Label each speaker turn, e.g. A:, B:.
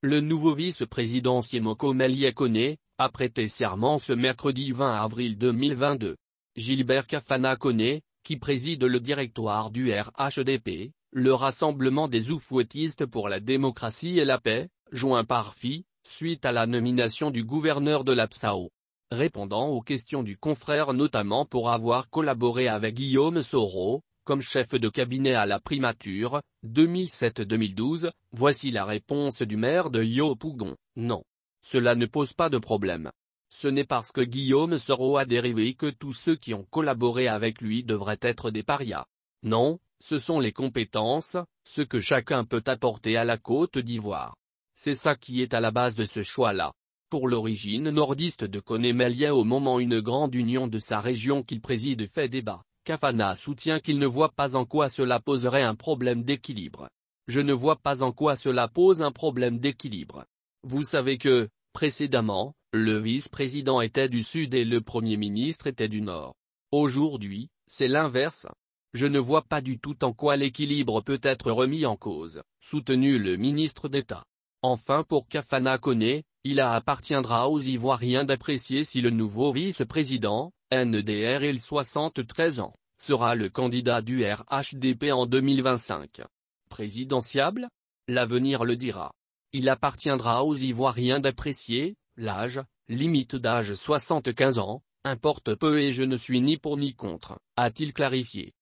A: Le nouveau vice-président Siemoko Koné a prêté serment ce mercredi 20 avril 2022. Gilbert Kafana Kone, qui préside le directoire du RHDP, le Rassemblement des Oufouettistes pour la démocratie et la paix, joint par FI, suite à la nomination du gouverneur de la PSAO. Répondant aux questions du confrère notamment pour avoir collaboré avec Guillaume Soro, comme chef de cabinet à la primature, 2007-2012, voici la réponse du maire de Yopougon, non. Cela ne pose pas de problème. Ce n'est parce que Guillaume Soro a dérivé que tous ceux qui ont collaboré avec lui devraient être des parias. Non, ce sont les compétences, ce que chacun peut apporter à la Côte d'Ivoire. C'est ça qui est à la base de ce choix-là. Pour l'origine nordiste de Koné au moment une grande union de sa région qu'il préside fait débat. Kafana soutient qu'il ne voit pas en quoi cela poserait un problème d'équilibre. Je ne vois pas en quoi cela pose un problème d'équilibre. Vous savez que, précédemment, le vice-président était du Sud et le Premier ministre était du Nord. Aujourd'hui, c'est l'inverse. Je ne vois pas du tout en quoi l'équilibre peut être remis en cause, soutenu le ministre d'État. Enfin pour Kafana Koné, il appartiendra aux Ivoiriens d'apprécier si le nouveau vice-président, NDR il 73 ans, sera le candidat du RHDP en 2025. Présidentiable L'avenir le dira. Il appartiendra aux Ivoiriens d'apprécier, l'âge, limite d'âge 75 ans, importe peu et je ne suis ni pour ni contre, a-t-il clarifié.